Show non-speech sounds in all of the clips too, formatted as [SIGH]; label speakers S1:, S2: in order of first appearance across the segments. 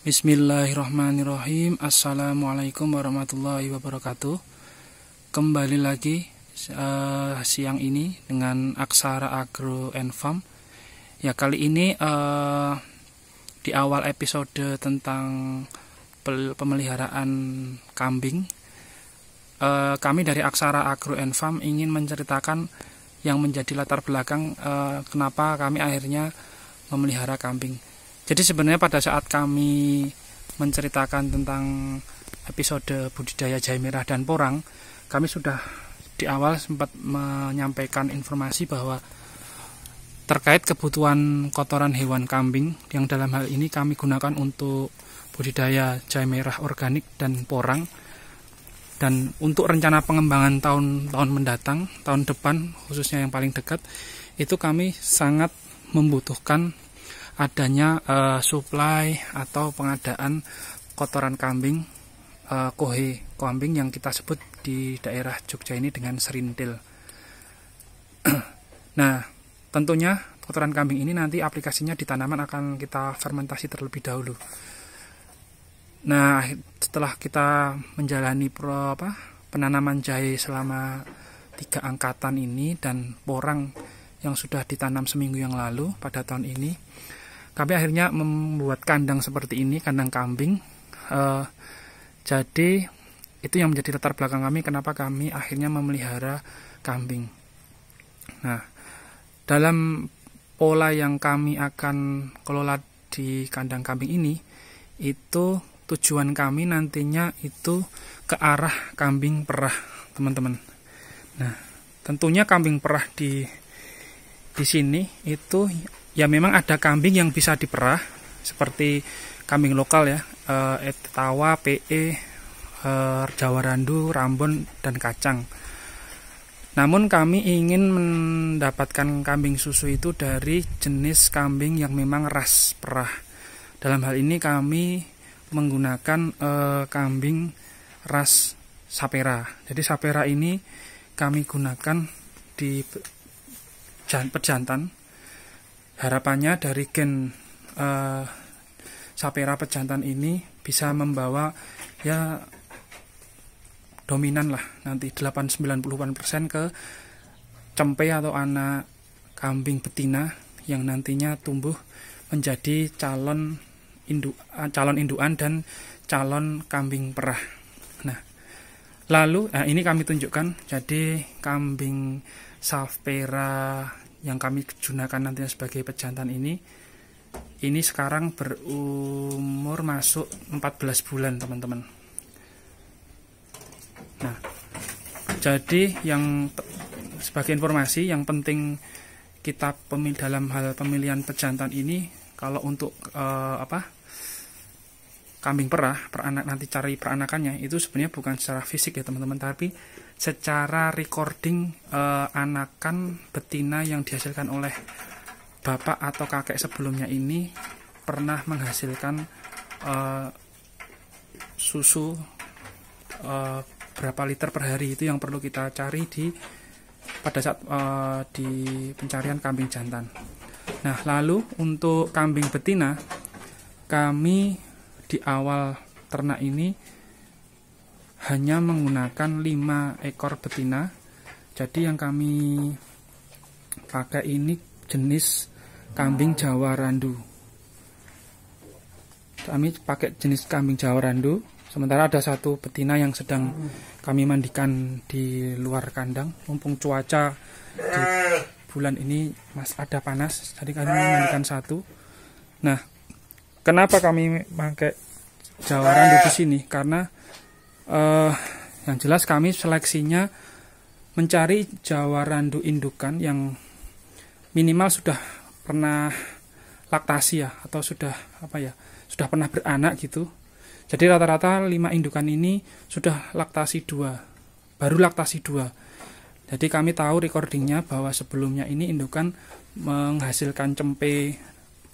S1: Bismillahirrahmanirrahim Assalamualaikum warahmatullahi wabarakatuh Kembali lagi uh, siang ini dengan Aksara Agro and Farm Ya kali ini uh, di awal episode tentang pemeliharaan kambing uh, Kami dari Aksara Agro and Farm ingin menceritakan yang menjadi latar belakang uh, kenapa kami akhirnya memelihara kambing jadi sebenarnya pada saat kami menceritakan tentang episode budidaya jahe merah dan porang, kami sudah di awal sempat menyampaikan informasi bahwa terkait kebutuhan kotoran hewan kambing yang dalam hal ini kami gunakan untuk budidaya jahe merah organik dan porang dan untuk rencana pengembangan tahun-tahun mendatang, tahun depan khususnya yang paling dekat itu kami sangat membutuhkan adanya uh, supply atau pengadaan kotoran kambing uh, kohe kambing yang kita sebut di daerah Jogja ini dengan serintil. [CLEARS THROAT] nah, tentunya kotoran kambing ini nanti aplikasinya di tanaman akan kita fermentasi terlebih dahulu. Nah, setelah kita menjalani pro apa, penanaman jahe selama tiga angkatan ini dan porang yang sudah ditanam seminggu yang lalu pada tahun ini kami akhirnya membuat kandang seperti ini kandang kambing uh, jadi itu yang menjadi latar belakang kami kenapa kami akhirnya memelihara kambing nah dalam pola yang kami akan kelola di kandang kambing ini itu tujuan kami nantinya itu ke arah kambing perah teman-teman nah tentunya kambing perah di di sini itu ya memang ada kambing yang bisa diperah seperti kambing lokal ya eh, etawa, PE, eh, Jawa Randu, Rambon dan kacang. Namun kami ingin mendapatkan kambing susu itu dari jenis kambing yang memang ras perah. Dalam hal ini kami menggunakan eh, kambing ras sapera. Jadi sapera ini kami gunakan di pejantan harapannya dari gen uh, sapera pejantan ini bisa membawa ya dominan lah nanti 8-90% ke cempe atau anak kambing betina yang nantinya tumbuh menjadi calon indu, eh, calon induan dan calon kambing perah. Nah, lalu nah ini kami tunjukkan jadi kambing safera yang kami gunakan nantinya sebagai pejantan ini ini sekarang berumur masuk 14 bulan teman-teman nah jadi yang sebagai informasi yang penting kita pemilih dalam hal pemilihan pejantan ini kalau untuk eh, apa kambing perah peranak nanti cari peranakannya itu sebenarnya bukan secara fisik ya teman-teman tapi secara recording uh, anakan betina yang dihasilkan oleh bapak atau kakek sebelumnya ini pernah menghasilkan uh, susu uh, berapa liter per hari itu yang perlu kita cari di pada saat uh, di pencarian kambing jantan. Nah, lalu untuk kambing betina kami di awal ternak ini hanya menggunakan 5 ekor betina jadi yang kami pakai ini jenis kambing jawa randu kami pakai jenis kambing jawa randu sementara ada satu betina yang sedang kami mandikan di luar kandang mumpung cuaca di bulan ini mas ada panas jadi kami mandikan satu nah kenapa kami pakai jawa randu di sini karena eh, yang jelas kami seleksinya mencari Jawa Randu indukan yang minimal sudah pernah laktasi ya atau sudah apa ya sudah pernah beranak gitu jadi rata-rata lima indukan ini sudah laktasi dua baru laktasi dua jadi kami tahu recordingnya bahwa sebelumnya ini indukan menghasilkan cempe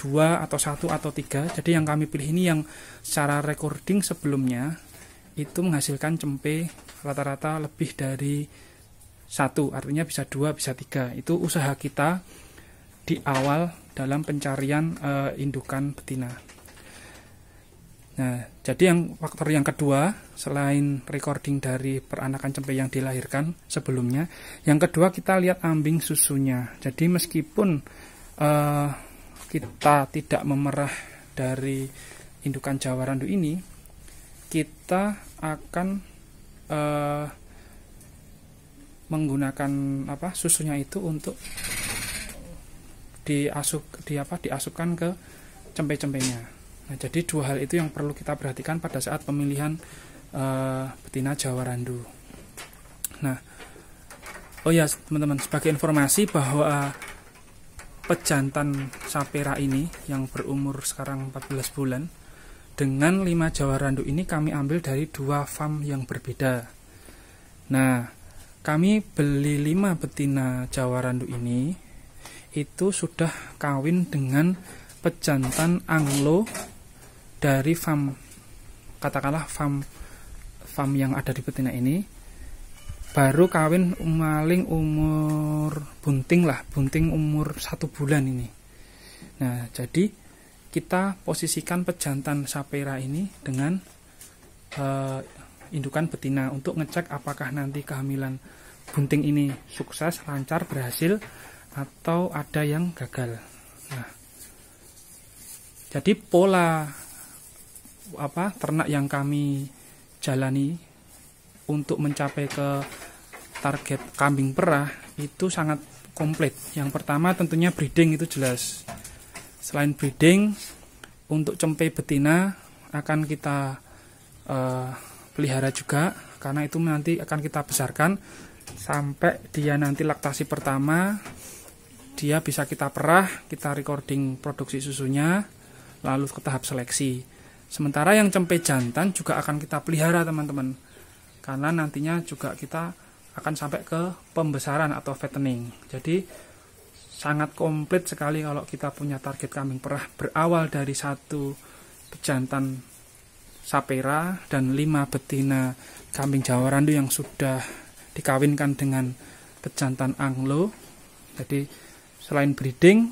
S1: dua atau satu atau tiga jadi yang kami pilih ini yang secara recording sebelumnya itu menghasilkan cempe rata-rata lebih dari satu artinya bisa dua bisa tiga itu usaha kita di awal dalam pencarian e, indukan betina nah jadi yang faktor yang kedua selain recording dari peranakan cempe yang dilahirkan sebelumnya yang kedua kita lihat ambing susunya jadi meskipun e, kita tidak memerah dari indukan jawa randu ini kita akan uh, menggunakan apa susunya itu untuk diasup di apa diasupkan ke cempe-cempenya. Nah, jadi dua hal itu yang perlu kita perhatikan pada saat pemilihan uh, betina Jawa Randu. Nah, oh ya teman-teman, sebagai informasi bahwa eh, pejantan sapera ini yang berumur sekarang 14 bulan dengan lima Jawa Randu ini kami ambil dari dua farm yang berbeda. Nah, kami beli lima betina Jawa Randu ini itu sudah kawin dengan pejantan Anglo dari farm katakanlah farm farm yang ada di betina ini baru kawin maling umur bunting lah bunting umur satu bulan ini nah jadi kita posisikan pejantan sapera ini dengan uh, indukan betina untuk ngecek apakah nanti kehamilan bunting ini sukses, lancar, berhasil atau ada yang gagal. Nah, jadi pola apa ternak yang kami jalani untuk mencapai ke target kambing perah itu sangat komplit. Yang pertama tentunya breeding itu jelas. Selain breeding, untuk cempe betina akan kita uh, pelihara juga karena itu nanti akan kita besarkan sampai dia nanti laktasi pertama dia bisa kita perah, kita recording produksi susunya, lalu ke tahap seleksi. Sementara yang cempe jantan juga akan kita pelihara teman-teman, karena nantinya juga kita akan sampai ke pembesaran atau fattening. Jadi sangat komplit sekali kalau kita punya target kambing perah berawal dari satu pejantan sapera dan lima betina kambing jawa randu yang sudah dikawinkan dengan pejantan anglo jadi selain breeding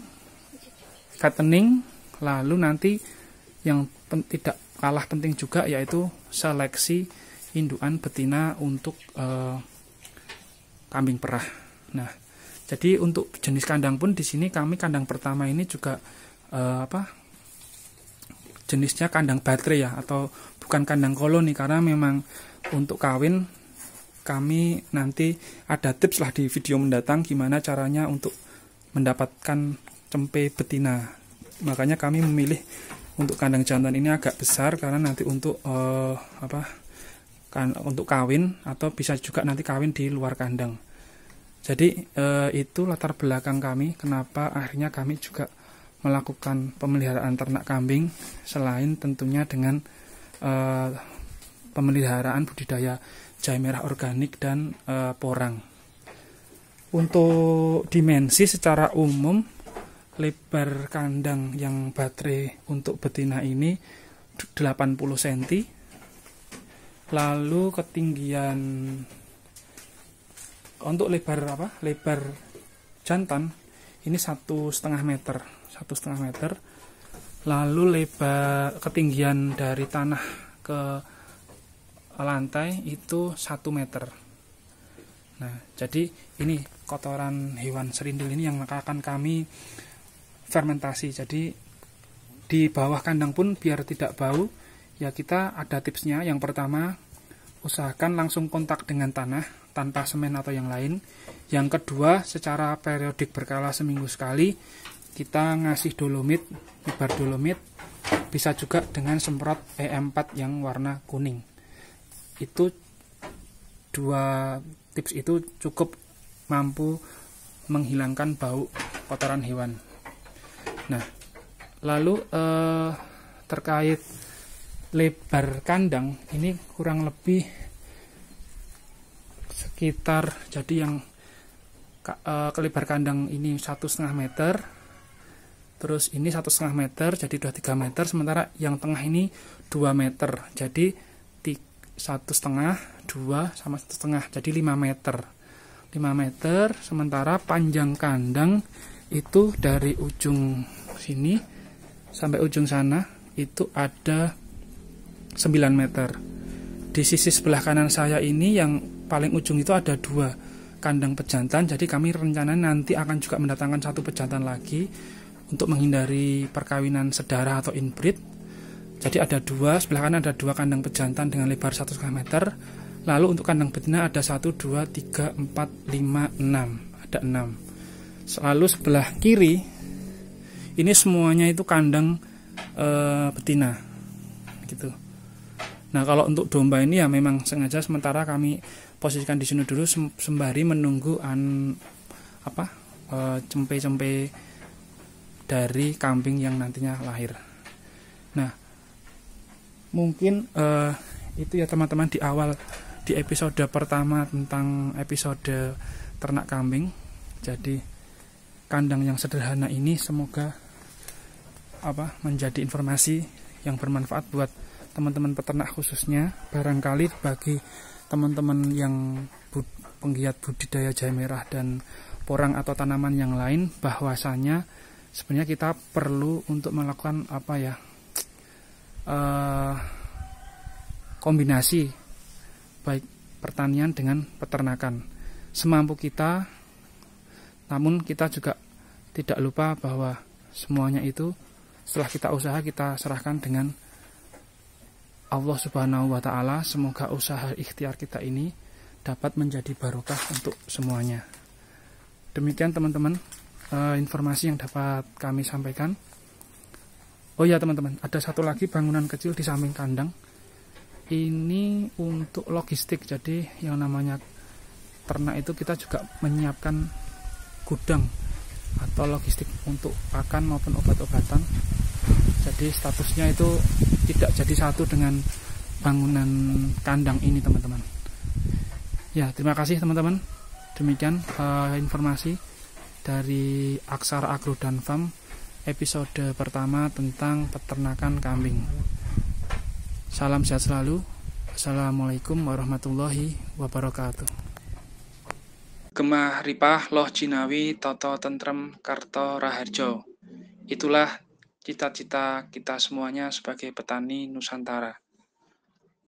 S1: fattening lalu nanti yang pen, tidak kalah penting juga yaitu seleksi induan betina untuk uh, kambing perah nah jadi untuk jenis kandang pun di sini kami kandang pertama ini juga uh, apa jenisnya kandang baterai ya atau bukan kandang koloni karena memang untuk kawin kami nanti ada tips lah di video mendatang gimana caranya untuk mendapatkan cempe betina. Makanya kami memilih untuk kandang jantan ini agak besar karena nanti untuk uh, apa kan untuk kawin atau bisa juga nanti kawin di luar kandang. Jadi eh, itu latar belakang kami kenapa akhirnya kami juga melakukan pemeliharaan ternak kambing selain tentunya dengan eh, pemeliharaan budidaya jahe merah organik dan eh, porang. Untuk dimensi secara umum lebar kandang yang baterai untuk betina ini 80 cm lalu ketinggian untuk lebar apa lebar jantan ini satu setengah meter satu setengah meter lalu lebar ketinggian dari tanah ke lantai itu satu meter nah jadi ini kotoran hewan serindil ini yang akan kami fermentasi jadi di bawah kandang pun biar tidak bau ya kita ada tipsnya yang pertama usahakan langsung kontak dengan tanah tanpa semen atau yang lain. Yang kedua, secara periodik berkala seminggu sekali kita ngasih dolomit, ibar dolomit, bisa juga dengan semprot e EM4 yang warna kuning. Itu dua tips itu cukup mampu menghilangkan bau kotoran hewan. Nah, lalu eh, terkait lebar kandang ini kurang lebih sekitar jadi yang eh, kelebar kandang ini satu setengah meter terus ini satu setengah meter jadi sudah tiga meter sementara yang tengah ini dua meter jadi satu setengah dua sama satu setengah jadi lima meter 5 meter sementara panjang kandang itu dari ujung sini sampai ujung sana itu ada 9 meter. Di sisi sebelah kanan saya ini yang paling ujung itu ada dua kandang pejantan. Jadi kami rencana nanti akan juga mendatangkan satu pejantan lagi untuk menghindari perkawinan sedara atau inbreed. Jadi ada dua, sebelah kanan ada dua kandang pejantan dengan lebar 1 meter. Lalu untuk kandang betina ada 1, 2, 3, 4, 5, 6. Ada 6. Selalu sebelah kiri, ini semuanya itu kandang e, betina. Gitu. Nah kalau untuk domba ini ya memang sengaja sementara kami posisikan di sini dulu sembari menunggu an apa eh, cempe-cempe dari kambing yang nantinya lahir. Nah mungkin uh, itu ya teman-teman di awal di episode pertama tentang episode ternak kambing. Jadi kandang yang sederhana ini semoga apa menjadi informasi yang bermanfaat buat teman-teman peternak khususnya barangkali bagi teman-teman yang bud penggiat budidaya jahe merah dan porang atau tanaman yang lain bahwasanya sebenarnya kita perlu untuk melakukan apa ya uh, kombinasi baik pertanian dengan peternakan semampu kita namun kita juga tidak lupa bahwa semuanya itu setelah kita usaha kita serahkan dengan Allah Subhanahu wa taala, semoga usaha ikhtiar kita ini dapat menjadi barokah untuk semuanya. Demikian teman-teman eh, informasi yang dapat kami sampaikan. Oh ya teman-teman, ada satu lagi bangunan kecil di samping kandang. Ini untuk logistik. Jadi yang namanya ternak itu kita juga menyiapkan gudang atau logistik untuk pakan maupun obat-obatan jadi statusnya itu tidak jadi satu dengan bangunan kandang ini teman-teman ya terima kasih teman-teman demikian uh, informasi dari Aksar Agro dan Farm episode pertama tentang peternakan kambing salam sehat selalu Assalamualaikum warahmatullahi wabarakatuh Gemah ripah loh jinawi toto tentrem karto raharjo. Itulah cita-cita kita semuanya sebagai petani Nusantara.